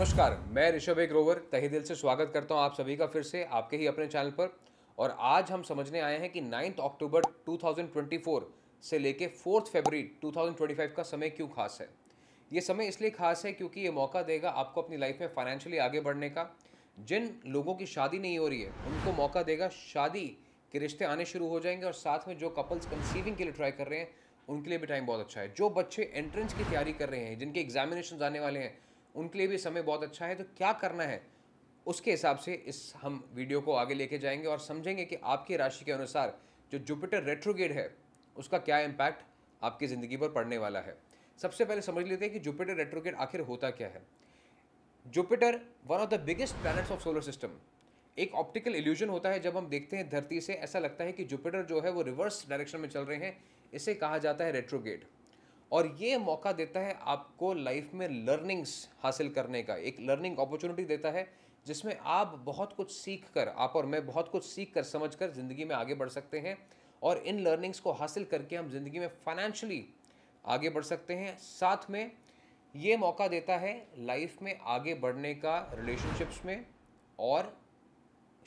नमस्कार मैं ऋषभ एक रोवर तहे दिल से स्वागत करता हूं आप सभी का फिर से आपके ही अपने चैनल पर और आज हम समझने आए हैं कि नाइन्थ अक्टूबर 2024 से लेके फोर्थ फरवरी 2025 का समय क्यों खास है ये समय इसलिए खास है क्योंकि ये मौका देगा आपको अपनी लाइफ में फाइनेंशियली आगे बढ़ने का जिन लोगों की शादी नहीं हो रही है उनको मौका देगा शादी के रिश्ते आने शुरू हो जाएंगे और साथ में जो कपल्स कंसीविंग के लिए ट्राई कर रहे हैं उनके लिए भी टाइम बहुत अच्छा है जो बच्चे एंट्रेंस की तैयारी कर रहे हैं जिनके एग्जामिनेशन आने वाले हैं उनके लिए भी समय बहुत अच्छा है तो क्या करना है उसके हिसाब से इस हम वीडियो को आगे लेके जाएंगे और समझेंगे कि आपकी राशि के अनुसार जो जुपिटर रेट्रोगेड है उसका क्या इम्पैक्ट आपकी ज़िंदगी पर पड़ने वाला है सबसे पहले समझ लेते हैं कि जुपिटर रेट्रोगेड आखिर होता क्या है Jupiter one of the biggest planets of solar system एक ऑप्टिकल इल्यूजन होता है जब हम देखते हैं धरती से ऐसा लगता है कि जुपिटर जो है वो रिवर्स डायरेक्शन में चल रहे हैं इसे कहा जाता है रेट्रोगेड और ये मौका देता है आपको लाइफ में लर्निंग्स हासिल करने का एक लर्निंग अपॉर्चुनिटी देता है जिसमें आप बहुत कुछ सीख कर आप और मैं बहुत कुछ सीख कर समझ कर ज़िंदगी में आगे बढ़ सकते हैं और इन लर्निंग्स को हासिल करके हम ज़िंदगी में फाइनेंशली आगे बढ़ सकते हैं साथ में ये मौका देता है लाइफ में आगे बढ़ने का रिलेशनशिप्स में और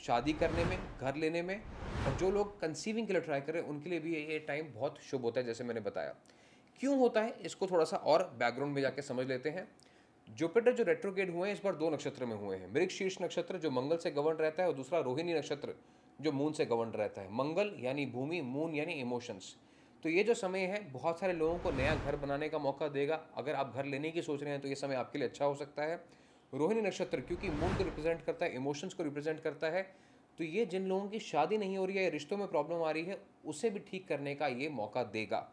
शादी करने में घर लेने में और जो लोग कंसीविंग के लिए ट्राई कर रहे हैं उनके लिए भी ये टाइम बहुत शुभ होता है जैसे मैंने बताया क्यों होता है इसको थोड़ा सा और बैकग्राउंड में जाके समझ लेते हैं जुपिटर जो रेट्रोगेट हुए हैं इस बार दो नक्षत्र में हुए हैं मृग शीर्ष नक्षत्र जो मंगल से गवर्न रहता है और दूसरा रोहिणी नक्षत्र जो मून से गवर्न रहता है मंगल यानी भूमि मून यानी इमोशंस तो ये जो समय है बहुत सारे लोगों को नया घर बनाने का मौका देगा अगर आप घर लेने की सोच रहे हैं तो ये समय आपके लिए अच्छा हो सकता है रोहिणी नक्षत्र क्योंकि मून को रिप्रेजेंट करता है इमोशंस को रिप्रेजेंट करता है तो ये जिन लोगों की शादी नहीं हो रही है या रिश्तों में प्रॉब्लम आ रही है उसे भी ठीक करने का ये मौका देगा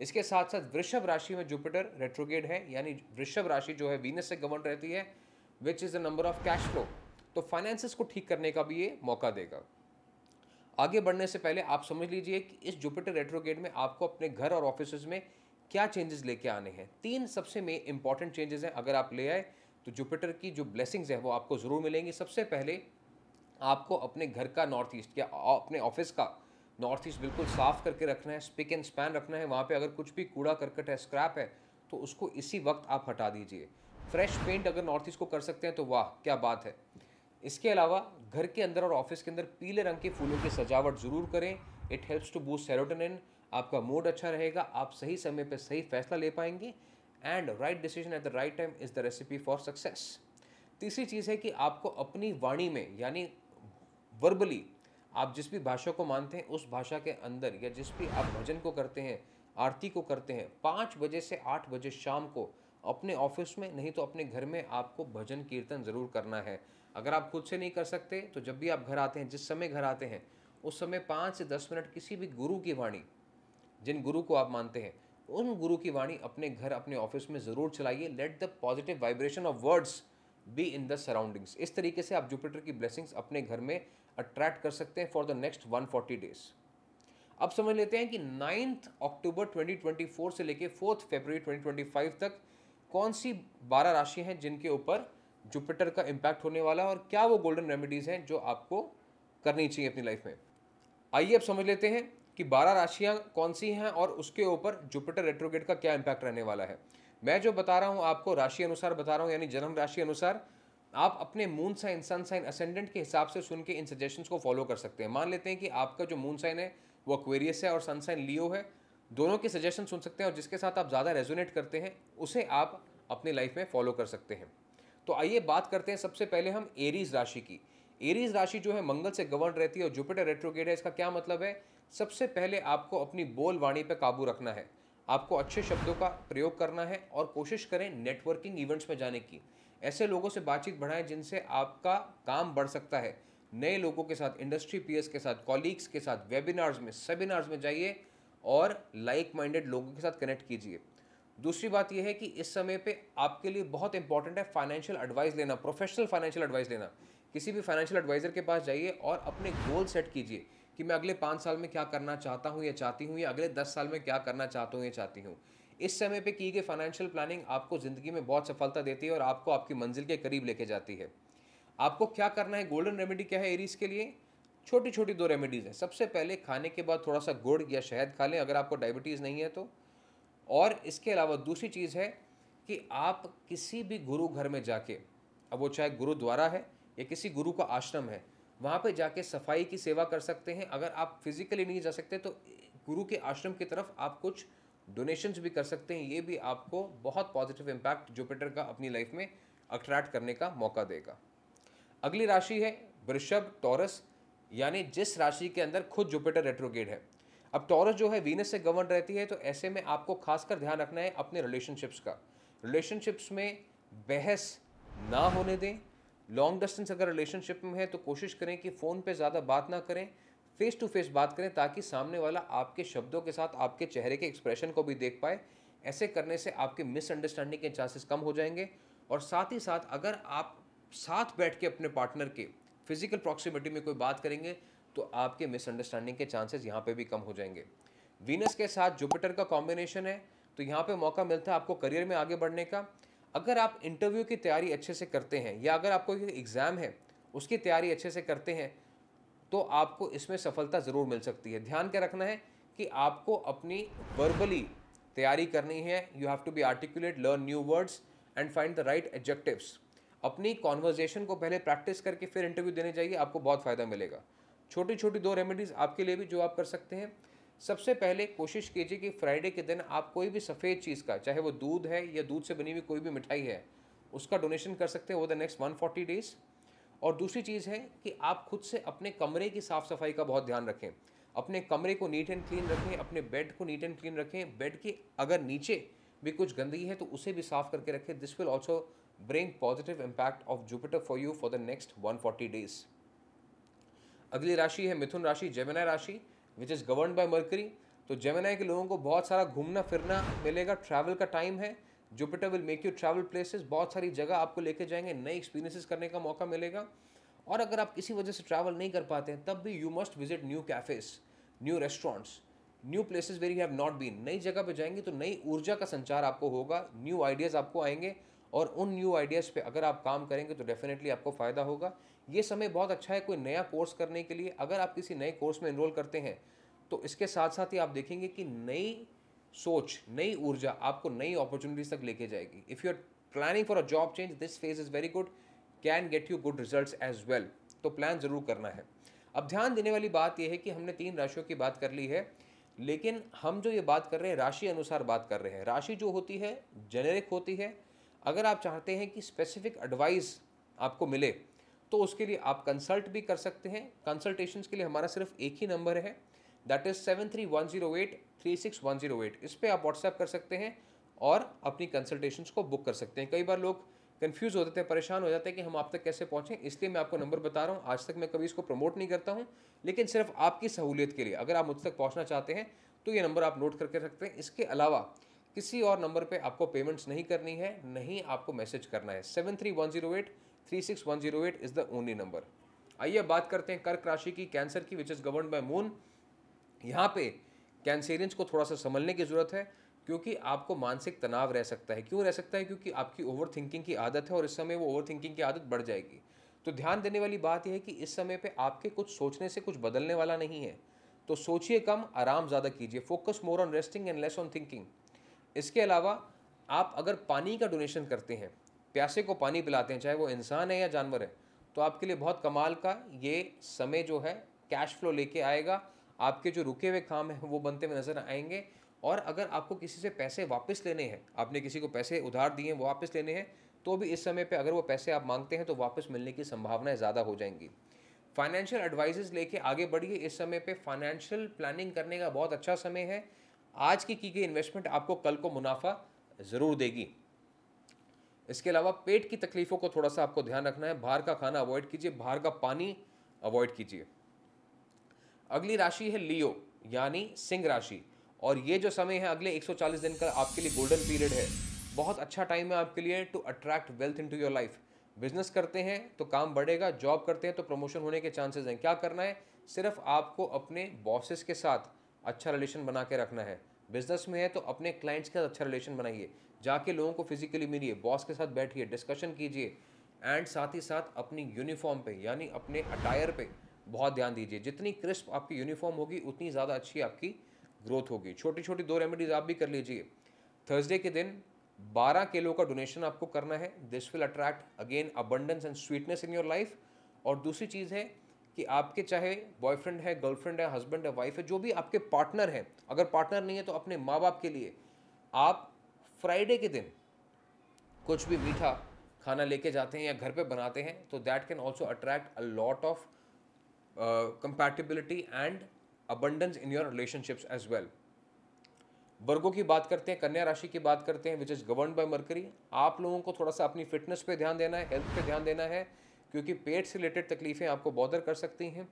इसके साथ साथ वृषभ राशि में जुपिटर रेट्रोगेड है यानी वृषभ राशि जो है वीनस से गवर्न रहती है which is the number of cash flow तो फाइनेंसिस को ठीक करने का भी ये मौका देगा आगे बढ़ने से पहले आप समझ लीजिए कि इस जुपिटर रेट्रोगेड में आपको अपने घर और ऑफिस में क्या चेंजेस लेके आने हैं तीन सबसे में इंपॉर्टेंट चेंजेस हैं अगर आप ले आए तो जुपिटर की जो ब्लेसिंग्स है वो आपको ज़रूर मिलेंगी सबसे पहले आपको अपने घर का नॉर्थ ईस्ट या अपने ऑफिस का नॉर्थ ईस्ट बिल्कुल साफ़ करके रखना है स्पिक एंड स्पैन रखना है वहाँ पे अगर कुछ भी कूड़ा करकट है स्क्रैप है तो उसको इसी वक्त आप हटा दीजिए फ्रेश पेंट अगर नॉर्थ ईस्ट को कर सकते हैं तो वाह क्या बात है इसके अलावा घर के अंदर और ऑफिस के अंदर पीले रंग के फूलों की सजावट ज़रूर करें it helps to boost serotonin आपका मूड अच्छा रहेगा आप सही समय पर सही फैसला ले पाएंगे and right decision at the right time is the recipe for success तीसरी चीज़ है कि आपको अपनी वाणी में यानी वर्बली आप जिस भी भाषा को मानते हैं उस भाषा के अंदर या जिस भी आप भजन को करते हैं आरती को करते हैं पाँच बजे से आठ बजे शाम को अपने ऑफिस में नहीं तो अपने घर में आपको भजन कीर्तन ज़रूर करना है अगर आप खुद से नहीं कर सकते तो जब भी आप घर आते हैं जिस समय घर आते हैं उस समय पाँच से दस मिनट किसी भी गुरु की वाणी जिन गुरु को आप मानते हैं उन गुरु की वाणी अपने घर अपने ऑफिस में ज़रूर चलाइए let the positive vibration of words be in the surroundings इस तरीके से आप जुपिटर की ब्लेसिंग्स अपने घर में अट्रैक्ट कर सकते हैं फॉर द नेक्स्ट 140 डेज अब समझ लेते हैं कि नाइन्थ अक्टूबर 2024 से लेकर फोर्थ फेबर 2025 तक कौन सी बारह राशि हैं जिनके ऊपर जुपिटर का इम्पैक्ट होने वाला है और क्या वो गोल्डन रेमेडीज़ हैं जो आपको करनी चाहिए अपनी लाइफ में आइए अब समझ लेते हैं कि बारह राशियाँ कौन सी हैं और उसके ऊपर जुपिटर रेट्रोगेट का क्या इम्पैक्ट रहने वाला है मैं जो बता रहा हूँ आपको राशि अनुसार बता रहा हूँ यानी जन्म राशि अनुसार आप अपने moon sign sun sign ascendant के हिसाब से सुन के इन सजेशंस को फॉलो कर सकते हैं मान लेते हैं कि आपका जो मून साइन है वो अक्वेरियस है और सन साइन लियो है दोनों के सजेशन सुन सकते हैं और जिसके साथ आप ज़्यादा रेजोनेट करते हैं उसे आप अपने लाइफ में फॉलो कर सकते हैं तो आइए बात करते हैं सबसे पहले हम एरीज राशि की एरीज राशि जो है मंगल से गवर्न रहती है और जुपिटर रेट्रोगेड है इसका क्या मतलब है सबसे पहले आपको अपनी बोल वाणी पर काबू रखना है आपको अच्छे शब्दों का प्रयोग करना है और कोशिश करें नेटवर्किंग इवेंट्स में जाने की ऐसे लोगों से बातचीत बढ़ाएं जिनसे आपका काम बढ़ सकता है नए लोगों के साथ इंडस्ट्री पीएस के साथ कॉलीग्स के साथ वेबिनार्स में सेमिनार्स में जाइए और लाइक माइंडेड लोगों के साथ कनेक्ट कीजिए दूसरी बात यह है कि इस समय पर आपके लिए बहुत इंपॉर्टेंट है फाइनेंशियल एडवाइस लेना प्रोफेशनल फाइनेंशियल एडवाइस लेना किसी भी फाइनेंशियल एडवाइजर के पास जाइए और अपने गोल सेट कीजिए कि मैं अगले पाँच साल में क्या करना चाहता हूँ या चाहती हूँ या अगले दस साल में क्या करना चाहता हूँ या चाहती हूँ इस समय पे की गई फाइनेंशियल प्लानिंग आपको ज़िंदगी में बहुत सफलता देती है और आपको आपकी मंजिल के करीब लेके जाती है आपको क्या करना है गोल्डन रेमेडी क्या है एरीज के लिए छोटी छोटी दो रेमेडीज़ हैं सबसे पहले खाने के बाद थोड़ा सा गुड़ या शहद खा लें अगर आपको डायबिटीज़ नहीं है तो और इसके अलावा दूसरी चीज़ है कि आप किसी भी गुरु घर में जाके अब वो चाहे गुरुद्वारा है या किसी गुरु का आश्रम है वहाँ पे जाके सफाई की सेवा कर सकते हैं अगर आप फिजिकली नहीं जा सकते तो गुरु के आश्रम की तरफ आप कुछ डोनेशंस भी कर सकते हैं ये भी आपको बहुत पॉजिटिव इम्पैक्ट जुपिटर का अपनी लाइफ में अट्रैक्ट करने का मौका देगा अगली राशि है वृषभ टॉरस यानी जिस राशि के अंदर खुद जुपिटर रेट्रोगेड है अब टॉरस जो है वीनस से गवर्न रहती है तो ऐसे में आपको खासकर ध्यान रखना है अपने रिलेशनशिप्स का रिलेशनशिप्स में बहस ना होने दें लॉन्ग डिस्टेंस अगर रिलेशनशिप में है तो कोशिश करें कि फ़ोन पे ज़्यादा बात ना करें फेस टू फेस बात करें ताकि सामने वाला आपके शब्दों के साथ आपके चेहरे के एक्सप्रेशन को भी देख पाए ऐसे करने से आपके मिसअंडरस्टैंडिंग के चांसेस कम हो जाएंगे और साथ ही साथ अगर आप साथ बैठ के अपने पार्टनर के फिजिकल प्रॉक्सिमिटी में कोई बात करेंगे तो आपके मिसअंडरस्टैंडिंग के चांसेस यहाँ पर भी कम हो जाएंगे वीनस के साथ जुपिटर का कॉम्बिनेशन है तो यहाँ पर मौका मिलता है आपको करियर में आगे बढ़ने का अगर आप इंटरव्यू की तैयारी अच्छे से करते हैं या अगर आपको एग्ज़ाम है उसकी तैयारी अच्छे से करते हैं तो आपको इसमें सफलता ज़रूर मिल सकती है ध्यान के रखना है कि आपको अपनी वर्बली तैयारी करनी है you have to be articulate learn new words and find the right adjectives अपनी कॉन्वर्जेशन को पहले प्रैक्टिस करके फिर इंटरव्यू देने जाइए आपको बहुत फ़ायदा मिलेगा छोटी छोटी दो रेमेडीज़ आपके लिए भी जो आप कर सकते हैं सबसे पहले कोशिश कीजिए कि फ्राइडे के दिन आप कोई भी सफ़ेद चीज़ का चाहे वो दूध है या दूध से बनी हुई कोई भी मिठाई है उसका डोनेशन कर सकते हैं over the next forty days और दूसरी चीज़ है कि आप खुद से अपने कमरे की साफ़ सफाई का बहुत ध्यान रखें अपने कमरे को नीट एंड क्लीन रखें अपने बेड को नीट एंड क्लीन रखें बेड के अगर नीचे भी कुछ गंदगी है तो उसे भी साफ करके रखें this will also bring positive impact of Jupiter for you for the next forty days अगली राशि है मिथुन राशि जेमिना राशि which is govern by Mercury तो जेमिनाई के लोगों को बहुत सारा घूमना फिरना मिलेगा ट्रैवल का टाइम है Jupiter will make you travel places बहुत सारी जगह आपको लेके जाएंगे नए एक्सपीरियंसेस करने का मौका मिलेगा और अगर आप किसी वजह से ट्रैवल नहीं कर पाते हैं तब भी you must visit new cafes new restaurants new places where you have not been नई जगह पे जाएंगे तो नई ऊर्जा का संचार आपको होगा न्यू आइडियाज़ आपको आएंगे और उन न्यू आइडियाज़ पे अगर आप काम करेंगे तो डेफिनेटली आपको फ़ायदा होगा ये समय बहुत अच्छा है कोई नया कोर्स करने के लिए अगर आप किसी नए कोर्स में इनरोल करते हैं तो इसके साथ साथ ही आप देखेंगे कि नई सोच नई ऊर्जा आपको नई अपॉर्चुनिटीज तक लेके जाएगी if you are planning for a job change this phase is very good can get you good result as well तो प्लान ज़रूर करना है अब ध्यान देने वाली बात यह है कि हमने तीन राशियों की बात कर ली है लेकिन हम जो ये बात कर रहे हैं राशि अनुसार बात कर रहे हैं राशि जो होती है जेनेरिक होती है अगर आप चाहते हैं कि स्पेसिफिक एडवाइस आपको मिले तो उसके लिए आप कंसल्ट भी कर सकते हैं कंसल्टेशन के लिए हमारा सिर्फ एक ही नंबर है that is seven three one zero eight three six one zero eight इस पर आप व्हाट्सएप कर सकते हैं और अपनी कंसल्टेशन को बुक कर सकते हैं कई बार लोग कन्फ्यूज हो जाते हैं परेशान हो जाते हैं कि हम आप तक कैसे पहुँचें इसलिए मैं आपको नंबर बता रहा हूँ आज तक मैं कभी इसको प्रमोट नहीं करता हूँ लेकिन सिर्फ आपकी सहूलियत के लिए अगर आप मुझ तक पहुँचना चाहते हैं तो ये नंबर आप नोट करके रखते हैं इसके अलावा किसी और नंबर पे आपको पेमेंट्स नहीं करनी है नहीं आपको मैसेज करना है seven three one zero eight three six one zero eight is the only number आइए बात करते हैं कर्क राशि की कैंसर की which is govern by moon यहाँ पे कैंसेरियंस को थोड़ा सा संभलने की ज़रूरत है क्योंकि आपको मानसिक तनाव रह सकता है क्यों रह सकता है क्योंकि आपकी ओवर थिंकिंग की आदत है और इस समय वो ओवर थिंकिंग की आदत बढ़ जाएगी तो ध्यान देने वाली बात यह है कि इस समय पे आपके कुछ सोचने से कुछ बदलने वाला नहीं है तो सोचिए कम आराम ज़्यादा कीजिए focus more on resting and less on thinking इसके अलावा आप अगर पानी का डोनेशन करते हैं प्यासे को पानी पिलाते हैं चाहे वो इंसान है या जानवर है तो आपके लिए बहुत कमाल का ये समय जो है कैश फ्लो लेके आएगा आपके जो रुके हुए काम हैं वो बनते हुए नज़र आएंगे और अगर आपको किसी से पैसे वापस लेने हैं आपने किसी को पैसे उधार दिए हैं वापस लेने हैं तो भी इस समय पे अगर वो पैसे आप मांगते हैं तो वापस मिलने की संभावनाएं ज़्यादा हो जाएंगी फाइनेंशियल एडवाइजेस लेके आगे बढ़िए इस समय पे फाइनेंशियल प्लानिंग करने का बहुत अच्छा समय है आज की की गई इन्वेस्टमेंट आपको कल को मुनाफा ज़रूर देगी इसके अलावा पेट की तकलीफ़ों को थोड़ा सा आपको ध्यान रखना है बाहर का खाना अवॉइड कीजिए बाहर का पानी अवॉइड कीजिए अगली राशि है लियो यानी सिंह राशि और ये जो समय है अगले 140 दिन का आपके लिए गोल्डन पीरियड है बहुत अच्छा टाइम है आपके लिए to attract wealth into your life business करते हैं तो काम बढ़ेगा जॉब करते हैं तो प्रमोशन होने के चांसेस हैं क्या करना है सिर्फ आपको अपने बॉसेस के साथ अच्छा रिलेशन बना के रखना है बिजनेस में है तो अपने क्लाइंट्स के साथ अच्छा रिलेशन बनाइए जाके लोगों को फिजिकली मिलिए बॉस के साथ बैठिए डिस्कशन कीजिए एंड साथ ही साथ अपनी यूनिफॉर्म पे यानी अपने अटायर पे बहुत ध्यान दीजिए जितनी क्रिस्प आपकी यूनिफॉर्म होगी उतनी ज़्यादा अच्छी आपकी ग्रोथ होगी छोटी छोटी दो रेमेडीज़ आप भी कर लीजिए थर्सडे के दिन 12 किलो का डोनेशन आपको करना है this will attract again abundance and sweetness in your life और दूसरी चीज़ है कि आपके चाहे बॉयफ्रेंड है गर्लफ्रेंड है हस्बैंड है वाइफ है जो भी आपके पार्टनर हैं अगर पार्टनर नहीं है तो अपने माँ बाप के लिए आप फ्राइडे के दिन कुछ भी मीठा खाना लेके जाते हैं या घर पे बनाते हैं तो that can also attract a lot of compatibility and abundance in your relationships as well वर्गों की बात करते हैं कन्या राशि की बात करते हैं which is govern by Mercury आप लोगों को थोड़ा सा अपनी फिटनेस पे ध्यान देना है हेल्थ पे ध्यान देना है क्योंकि पेट से रिलेटेड तकलीफ़ें आपको बॉदर कर सकती हैं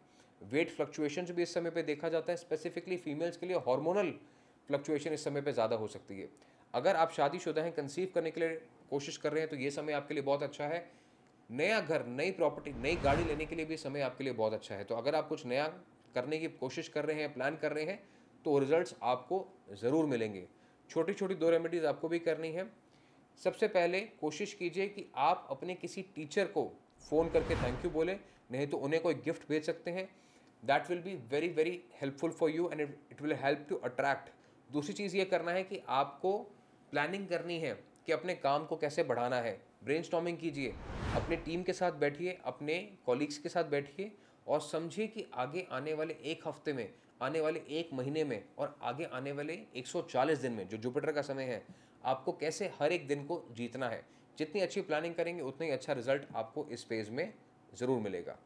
वेट फ्लक्चुएशन भी इस समय पर देखा जाता है स्पेसिफिकली फीमेल्स के लिए हार्मोनल फ्लक्चुएशन इस समय पर ज़्यादा हो सकती है अगर आप शादीशुदा हैं कंसीव करने के लिए कोशिश कर रहे हैं तो ये समय आपके लिए बहुत अच्छा है नया घर नई प्रॉपर्टी नई गाड़ी लेने के लिए भी समय आपके लिए बहुत अच्छा है तो अगर आप कुछ नया करने की कोशिश कर रहे हैं प्लान कर रहे हैं तो रिजल्ट्स आपको ज़रूर मिलेंगे छोटी छोटी दो रेमेडीज़ आपको भी करनी है सबसे पहले कोशिश कीजिए कि आप अपने किसी टीचर को फ़ोन करके थैंक यू बोले नहीं तो उन्हें कोई गिफ्ट भेज सकते हैं that will be very very helpful for you and it will help to attract दूसरी चीज़ ये करना है कि आपको प्लानिंग करनी है कि अपने काम को कैसे बढ़ाना है ब्रेन कीजिए अपने टीम के साथ बैठिए अपने कॉलीग्स के साथ बैठिए और समझिए कि आगे आने वाले एक हफ्ते में आने वाले एक महीने में और आगे आने वाले 140 दिन में जो जुपिटर का समय है आपको कैसे हर एक दिन को जीतना है जितनी अच्छी प्लानिंग करेंगे उतना ही अच्छा रिजल्ट आपको इस फेज में ज़रूर मिलेगा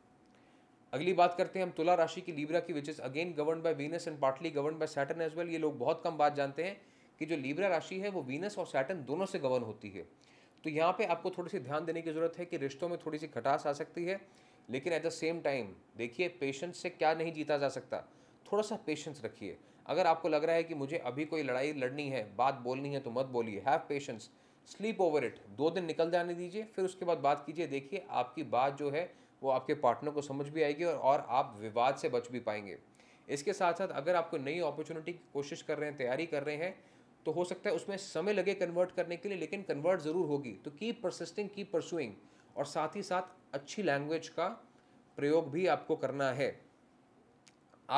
अगली बात करते हैं हम तुला राशि की लीब्रा की which is again govern by Venus and partly govern by Saturn as well ये लोग बहुत कम बात जानते हैं कि जो लीब्रा राशि है वो वीनस और सैटन दोनों से गवर्न होती है तो यहाँ पे आपको थोड़ी सी ध्यान देने की ज़रूरत है कि रिश्तों में थोड़ी सी खटास आ सकती है लेकिन एट द सेम टाइम देखिए पेशेंस से क्या नहीं जीता जा सकता थोड़ा सा पेशेंस रखिए अगर आपको लग रहा है कि मुझे अभी कोई लड़ाई लड़नी है बात बोलनी है तो मत बोलिए have patience sleep over it दो दिन निकल जाने दीजिए फिर उसके बाद बात कीजिए देखिए आपकी बात जो है वो आपके पार्टनर को समझ भी आएगी और, और आप विवाद से बच भी पाएंगे इसके साथ साथ अगर आपको नई अपॉर्चुनिटी की कोशिश कर रहे हैं तैयारी कर रहे हैं तो हो सकता है उसमें समय लगे कन्वर्ट करने के लिए लेकिन कन्वर्ट ज़रूर होगी तो कीप परसिस्टिंग कीप परसुइंग और साथ ही साथ अच्छी लैंग्वेज का प्रयोग भी आपको करना है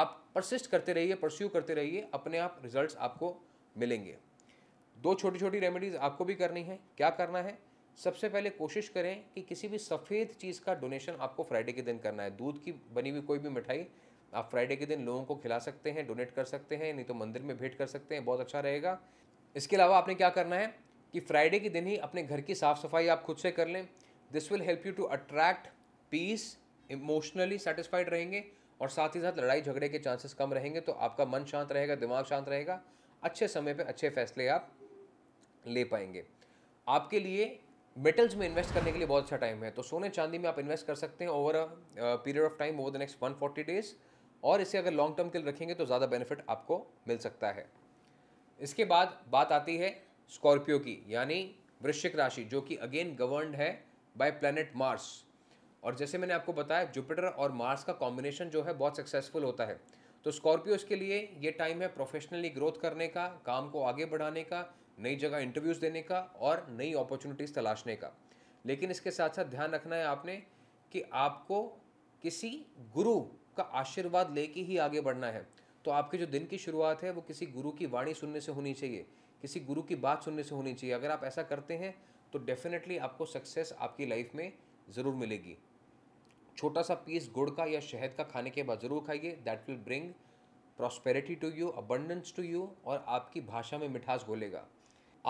आप परसिस्ट करते रहिए परस्यू करते रहिए अपने आप रिजल्ट्स आपको मिलेंगे दो छोटी छोटी रेमेडीज़ आपको भी करनी है क्या करना है सबसे पहले कोशिश करें कि किसी भी सफ़ेद चीज़ का डोनेशन आपको फ्राइडे के दिन करना है दूध की बनी हुई कोई भी मिठाई आप फ्राइडे के दिन लोगों को खिला सकते हैं डोनेट कर सकते हैं नहीं तो मंदिर में भेंट कर सकते हैं बहुत अच्छा रहेगा इसके अलावा आपने क्या करना है कि फ्राइडे के दिन ही अपने घर की साफ़ सफाई आप खुद से कर लें this will help you to attract peace emotionally satisfied रहेंगे और साथ ही साथ लड़ाई झगड़े के चांसेस कम रहेंगे तो आपका मन शांत रहेगा दिमाग शांत रहेगा अच्छे समय पर अच्छे फैसले आप ले पाएंगे आपके लिए मेटल्स में इन्वेस्ट करने के लिए बहुत अच्छा टाइम है तो सोने चांदी में आप इन्वेस्ट कर सकते हैं over a period of time over the next one forty days और इसे अगर लॉन्ग टर्म के लिए रखेंगे तो ज़्यादा बेनिफिट आपको मिल सकता है इसके बाद बात आती है स्कॉर्पियो की यानी वृश्चिक राशि जो कि अगेन गवर्नड है बाय प्लैनेट मार्स और जैसे मैंने आपको बताया जुपिटर और मार्स का कॉम्बिनेशन जो है बहुत सक्सेसफुल होता है तो स्कॉर्पियो इसके लिए ये टाइम है प्रोफेशनली ग्रोथ करने का काम को आगे बढ़ाने का नई जगह इंटरव्यूज़ देने का और नई अपॉर्चुनिटीज़ तलाशने का लेकिन इसके साथ साथ ध्यान रखना है आपने कि आपको किसी गुरु का आशीर्वाद लेके ही आगे बढ़ना है तो आपके जो दिन की शुरुआत है वो किसी गुरु की वाणी सुनने से होनी चाहिए किसी गुरु की बात सुनने से होनी चाहिए अगर आप ऐसा करते हैं तो डेफिनेटली आपको सक्सेस आपकी लाइफ में ज़रूर मिलेगी छोटा सा पीस गुड़ का या शहद का खाने के बाद ज़रूर खाइए that will bring prosperity to you abundance to you और आपकी भाषा में मिठास घोलेगा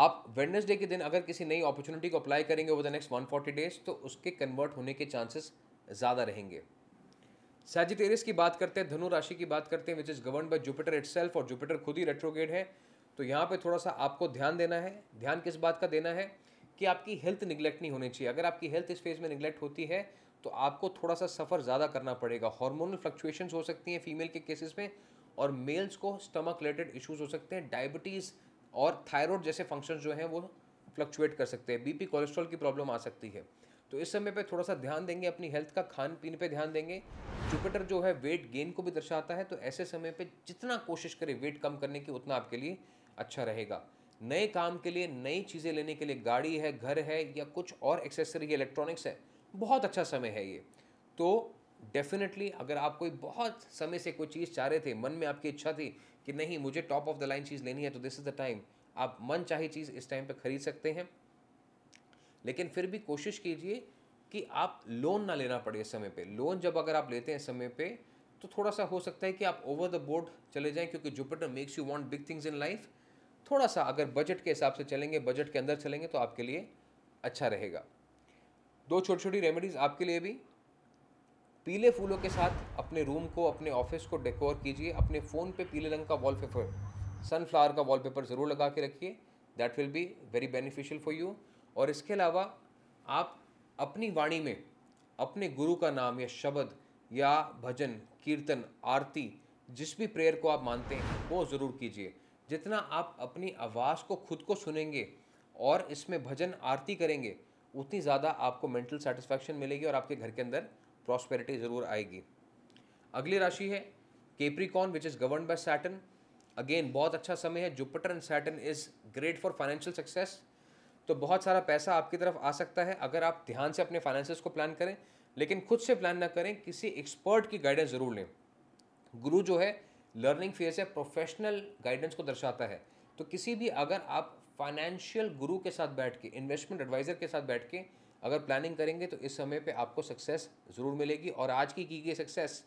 आप वेडनेसडे के दिन अगर किसी नई अपॉर्चुनिटी को अप्लाई करेंगे over the next forty days तो उसके कन्वर्ट होने के चांसेस ज़्यादा रहेंगे सैजिटेरियस की बात करते हैं धनु राशि की बात करते हैं which is govern by Jupiter it और जुपिटर खुद ही रेट्रोगेड है तो यहाँ पर थोड़ा सा आपको ध्यान देना है ध्यान किस बात का देना है कि आपकी हेल्थ निगलेक्ट नहीं होनी चाहिए अगर आपकी हेल्थ इस फेज में निगलेक्ट होती है तो आपको थोड़ा सा सफ़र ज़्यादा करना पड़ेगा हार्मोनल फ्लक्चुएशंस हो सकती हैं फीमेल के केसेस में और मेल्स को स्टमक रिलेटेड इश्यूज हो सकते हैं डायबिटीज़ और थायराइड जैसे फंक्शन जो हैं वो फ्लक्चुएट कर सकते हैं बीपी कोलेस्ट्रॉल की प्रॉब्लम आ सकती है तो इस समय पे थोड़ा सा ध्यान देंगे अपनी हेल्थ का खान पीन पे ध्यान देंगे जुपिटर जो है वेट गेन को भी दर्शाता है तो ऐसे समय पे जितना कोशिश करें वेट कम करने की उतना आपके लिए अच्छा रहेगा नए काम के लिए नई चीज़ें लेने के लिए गाड़ी है घर है या कुछ और एक्सेसरी इलेक्ट्रॉनिक्स है बहुत अच्छा समय है ये तो डेफिनेटली अगर आप कोई बहुत समय से कोई चीज़ चाह रहे थे मन में आपकी इच्छा थी कि नहीं मुझे टॉप ऑफ द लाइन चीज़ लेनी है तो दिस इज़ द टाइम आप मन चाहे चीज़ इस टाइम पर खरीद सकते हैं लेकिन फिर भी कोशिश कीजिए कि आप लोन ना लेना पड़े समय पे लोन जब अगर आप लेते हैं समय पे तो थोड़ा सा हो सकता है कि आप ओवर द बोर्ड चले जाएं क्योंकि Jupiter makes you want big things in life थोड़ा सा अगर बजट के हिसाब से चलेंगे बजट के अंदर चलेंगे तो आपके लिए अच्छा रहेगा दो छोटी छोटी रेमेडीज़ आपके लिए भी पीले फूलों के साथ अपने रूम को अपने ऑफिस को डेकोर कीजिए अपने फ़ोन पे पीले रंग का वॉलपेपर सनफ्लावर का वॉलपेपर ज़रूर लगा के रखिए that will be very beneficial for you और इसके अलावा आप अपनी वाणी में अपने गुरु का नाम या शब्द या भजन कीर्तन आरती जिस भी प्रेयर को आप मानते हैं वो ज़रूर कीजिए जितना आप अपनी आवाज़ को खुद को सुनेंगे और इसमें भजन आरती करेंगे उतनी ज़्यादा आपको मेंटल सेटिस्फैक्शन मिलेगी और आपके घर के अंदर प्रॉस्पेरिटी ज़रूर आएगी अगली राशि है Capricorn which is govern by Saturn again बहुत अच्छा समय है Jupiter and Saturn is great for financial success तो बहुत सारा पैसा आपकी तरफ आ सकता है अगर आप ध्यान से अपने फाइनेंसेस को प्लान करें लेकिन खुद से प्लान ना करें किसी एक्सपर्ट की गाइडेंस ज़रूर लें गुरु जो है लर्निंग फेज है प्रोफेशनल गाइडेंस को दर्शाता है तो किसी भी अगर आप फाइनेंशियल गुरु के साथ बैठ के इन्वेस्टमेंट एडवाइज़र के साथ बैठ के अगर प्लानिंग करेंगे तो इस समय पे आपको सक्सेस ज़रूर मिलेगी और आज की की गई सक्सेस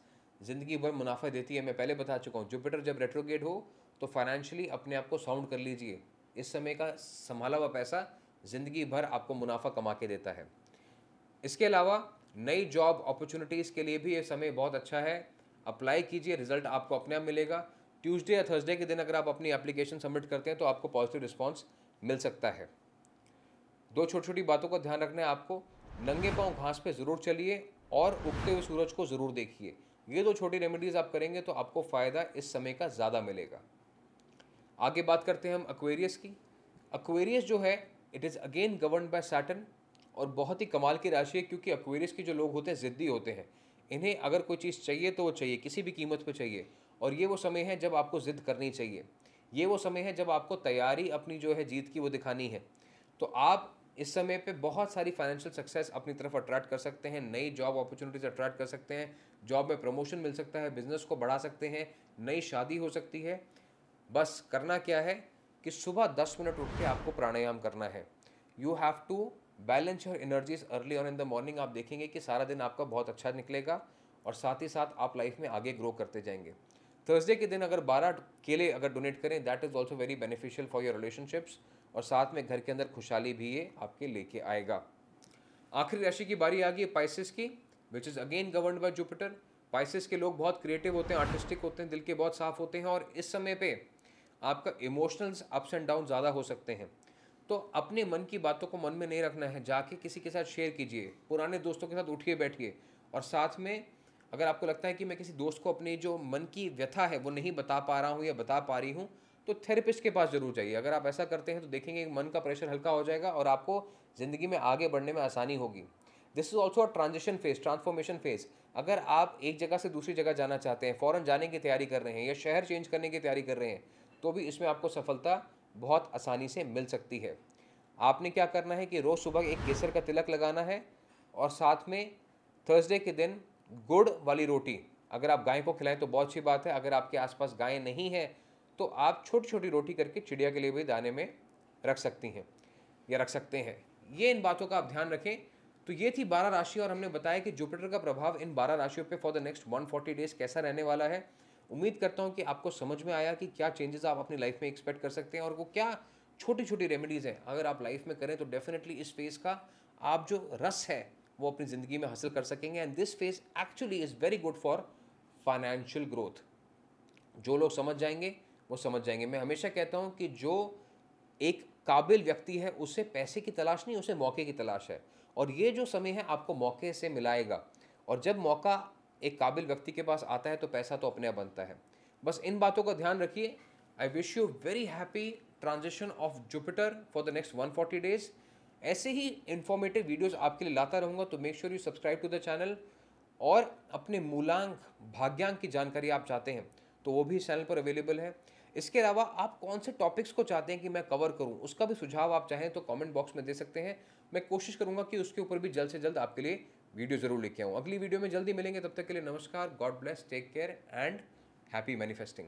ज़िंदगी भर मुनाफा देती है मैं पहले बता चुका हूँ जुपिटर जब रेट्रोगेट हो तो फाइनेंशियली अपने आप को साउंड कर लीजिए इस समय का संभाला हुआ पैसा ज़िंदगी भर आपको मुनाफा कमा के देता है इसके अलावा नई जॉब अपॉर्चुनिटीज़ के लिए भी ये समय बहुत अच्छा है अप्लाई कीजिए रिजल्ट आपको अपने आप मिलेगा ट्यूसडे या थर्सडे के दिन अगर आप अपनी एप्लीकेशन सबमिट करते हैं तो आपको पॉजिटिव रिस्पॉन्स मिल सकता है दो छोटी छोटी बातों का ध्यान रखना है आपको नंगे पाँव घास पे ज़रूर चलिए और उगते हुए सूरज को ज़रूर देखिए ये दो छोटी रेमेडीज़ आप करेंगे तो आपको फ़ायदा इस समय का ज़्यादा मिलेगा आगे बात करते हैं हम अक्वेरियस की अक्वेरियस जो है it is again govern by Saturn और बहुत ही कमाल की राशि है क्योंकि अक्वेरियस के जो लोग होते हैं ज़िद्दी होते हैं इन्हें अगर कोई चीज़ चाहिए तो वो चाहिए किसी भी कीमत पर चाहिए और ये वो समय है जब आपको ज़िद्द करनी चाहिए ये वो समय है जब आपको तैयारी अपनी जो है जीत की वो दिखानी है तो आप इस समय पे बहुत सारी फाइनेंशियल सक्सेस अपनी तरफ अट्रैक्ट कर सकते हैं नई जॉब अपॉर्चुनिटीज़ अट्रैक्ट कर सकते हैं जॉब में प्रमोशन मिल सकता है बिजनेस को बढ़ा सकते हैं नई शादी हो सकती है बस करना क्या है कि सुबह दस मिनट उठ के आपको प्राणायाम करना है you have to balance your energies early on in the morning आप देखेंगे कि सारा दिन आपका बहुत अच्छा निकलेगा और साथ ही साथ आप लाइफ में आगे ग्रो करते जाएंगे थर्सडे के दिन अगर बारह केले अगर डोनेट करें that is also very beneficial for your relationships और साथ में घर के अंदर खुशहाली भी ये आपके लेके आएगा आखिरी राशि की बारी आ गई पाइसिस की which is again govern by Jupiter Pisces के लोग बहुत क्रिएटिव होते हैं आर्टिस्टिक होते हैं दिल के बहुत साफ होते हैं और इस समय पे आपका इमोशनल्स अप्स एंड डाउन ज़्यादा हो सकते हैं तो अपने मन की बातों को मन में नहीं रखना है जाके किसी के साथ शेयर कीजिए पुराने दोस्तों के साथ उठिए बैठिए और साथ में अगर आपको लगता है कि मैं किसी दोस्त को अपनी जो मन की व्यथा है वो नहीं बता पा रहा हूँ या बता पा रही हूँ तो थेरेपिस्ट के पास जरूर जाइए अगर आप ऐसा करते हैं तो देखेंगे मन का प्रेशर हल्का हो जाएगा और आपको ज़िंदगी में आगे बढ़ने में आसानी होगी this is also a transition phase transformation phase अगर आप एक जगह से दूसरी जगह जाना चाहते हैं फ़ौरन जाने की तैयारी कर रहे हैं या शहर चेंज करने की तैयारी कर रहे हैं तो भी इसमें आपको सफलता बहुत आसानी से मिल सकती है आपने क्या करना है कि रोज़ सुबह एक केसर का तिलक लगाना है और साथ में थर्सडे के दिन गुड़ वाली रोटी अगर आप गाय को खिलाएं तो बहुत अच्छी बात है अगर आपके आसपास गायें नहीं है तो आप छोटी छोटी रोटी करके चिड़िया के लिए भी दाने में रख सकती हैं या रख सकते हैं ये इन बातों का आप ध्यान रखें तो ये थी बारह राशि और हमने बताया कि जुपिटर का प्रभाव इन बारह राशियों पे for the next forty days कैसा रहने वाला है उम्मीद करता हूँ कि आपको समझ में आया कि क्या चेंजेस आप अपनी लाइफ में एक्सपेक्ट कर सकते हैं और वो क्या छोटी छोटी रेमेडीज़ हैं अगर आप लाइफ में करें तो डेफिनेटली इस फेज़ का आप जो रस है वो अपनी ज़िंदगी में हासिल कर सकेंगे and this phase actually is very good for financial growth जो लोग समझ जाएंगे वो समझ जाएंगे मैं हमेशा कहता हूँ कि जो एक काबिल व्यक्ति है उसे पैसे की तलाश नहीं उसे मौके की तलाश है और ये जो समय है आपको मौके से मिलाएगा और जब मौका एक काबिल व्यक्ति के पास आता है तो पैसा तो अपने आप बनता है बस इन बातों का ध्यान रखिए I wish you very happy transaction of Jupiter for the next one forty days ऐसे ही इन्फॉर्मेटिव वीडियोस आपके लिए लाता रहूँगा तो make sure you subscribe to the channel और अपने मूलांक भाग्यांक की जानकारी आप चाहते हैं तो वो भी इस चैनल पर अवेलेबल है इसके अलावा आप कौन से टॉपिक्स को चाहते हैं कि मैं कवर करूं उसका भी सुझाव आप चाहें तो कमेंट बॉक्स में दे सकते हैं मैं कोशिश करूंगा कि उसके ऊपर भी जल्द से जल्द आपके लिए वीडियो जरूर लिखे आऊँ अगली वीडियो में जल्दी मिलेंगे तब तक के लिए नमस्कार God bless take care and happy manifesting